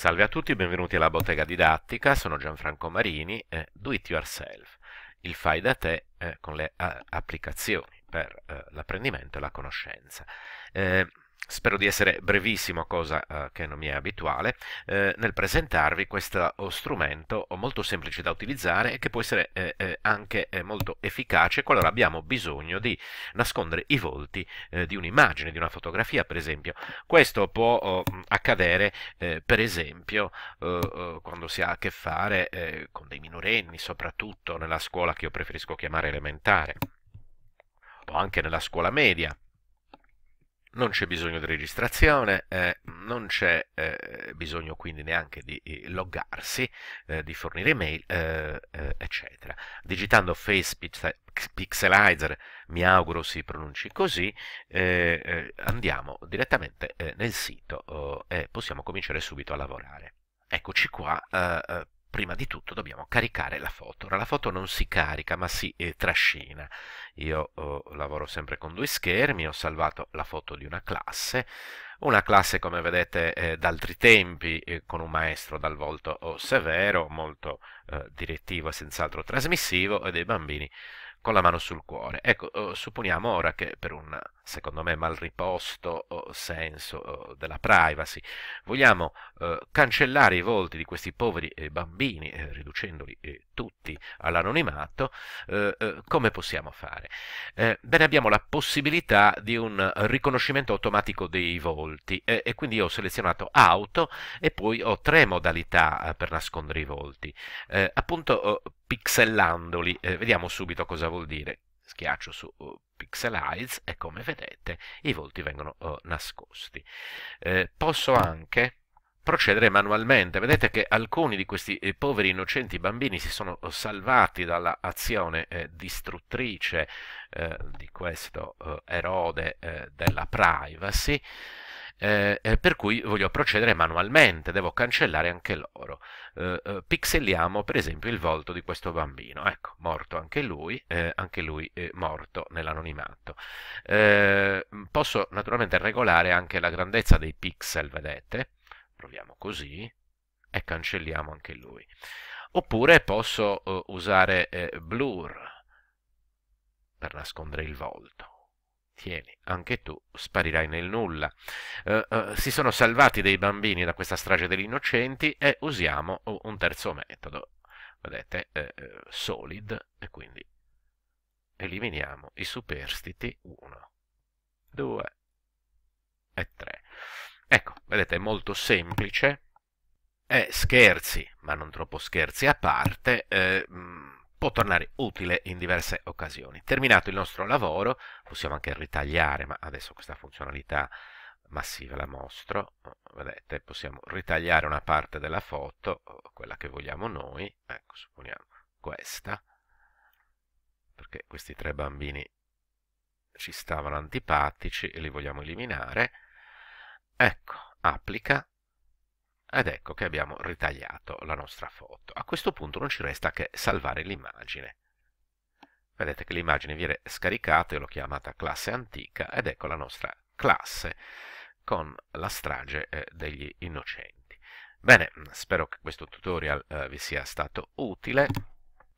Salve a tutti, benvenuti alla bottega didattica, sono Gianfranco Marini, eh, Do It Yourself, il fai da te eh, con le eh, applicazioni per eh, l'apprendimento e la conoscenza. Eh, Spero di essere brevissimo, cosa eh, che non mi è abituale, eh, nel presentarvi questo strumento molto semplice da utilizzare e che può essere eh, eh anche eh, molto efficace qualora abbiamo bisogno di nascondere i volti eh, di un'immagine, di una fotografia per esempio. Questo può oh, accadere per esempio quando si ha a che fare con dei minorenni, soprattutto nella scuola che io preferisco chiamare elementare o anche nella scuola media non c'è bisogno di registrazione, eh, non c'è eh, bisogno quindi neanche di eh, loggarsi, eh, di fornire mail, eh, eh, eccetera. Digitando Face Pixelizer, mi auguro si pronunci così, andiamo direttamente nel sito oh, e possiamo cominciare subito a lavorare. Eccoci qua, prima di tutto dobbiamo caricare la foto. Ora, la foto non si carica ma si eh, trascina. Io oh, lavoro sempre con due schermi, ho salvato la foto di una classe, una classe come vedete eh, d'altri tempi eh, con un maestro dal volto oh, severo, molto eh, direttivo e senz'altro trasmissivo e dei bambini con la mano sul cuore. Ecco, eh, supponiamo ora che per un, secondo me, mal riposto eh, senso eh, della privacy, vogliamo cancellare i volti di questi poveri bambini, riducendoli tutti all'anonimato, come possiamo fare? bene, abbiamo la possibilità di un riconoscimento automatico dei volti e quindi io ho selezionato auto e poi ho tre modalità per nascondere i volti. appunto, pixellandoli. Eh, vediamo subito cosa vuol dire. Schiaccio su uh, Pixelize e come vedete i volti vengono uh, nascosti. Eh, posso anche procedere manualmente. Vedete che alcuni di questi eh, poveri innocenti bambini si sono oh, salvati dall'azione eh, distruttrice eh, di questo erode eh, della privacy. Eh, eh, per cui voglio procedere manualmente, devo cancellare anche loro. Eh, eh, pixelliamo per esempio il volto di questo bambino, ecco, morto anche lui, eh, anche lui è morto nell'anonimato. Mm, posso naturalmente regolare anche la grandezza dei pixel, vedete? Proviamo così e cancelliamo anche lui. Oppure posso usare blur per nascondere il volto tieni, anche tu sparirai nel nulla. Eh, eh, si sono salvati dei bambini da questa strage degli innocenti e usiamo un terzo metodo. Vedete, eh, eh, solid, e quindi eliminiamo i superstiti 1, 2 e 3. Ecco, vedete, è molto semplice. E scherzi, ma non troppo scherzi a parte, eh, può tornare utile in diverse occasioni. Terminato il nostro lavoro, possiamo anche ritagliare, ma adesso questa funzionalità massiva la mostro, vedete, possiamo ritagliare una parte della foto, quella che vogliamo noi, ecco, supponiamo questa, perché questi tre bambini ci stavano antipatici e li vogliamo eliminare, ecco, applica, ed ecco che abbiamo ritagliato la nostra foto. A questo punto non ci resta che salvare l'immagine. Vedete che l'immagine viene scaricata, io l'ho chiamata classe antica, ed ecco la nostra classe con la strage eh, degli innocenti. Bene, spero che questo tutorial eh, vi sia stato utile.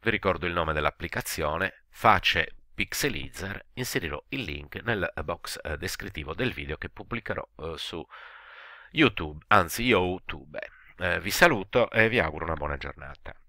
Vi ricordo il nome dell'applicazione, Face Pixelizer, inserirò il link nel box eh, descrittivo del video che pubblicherò eh, su YouTube, anzi YouTube. Eh, vi saluto e vi auguro una buona giornata.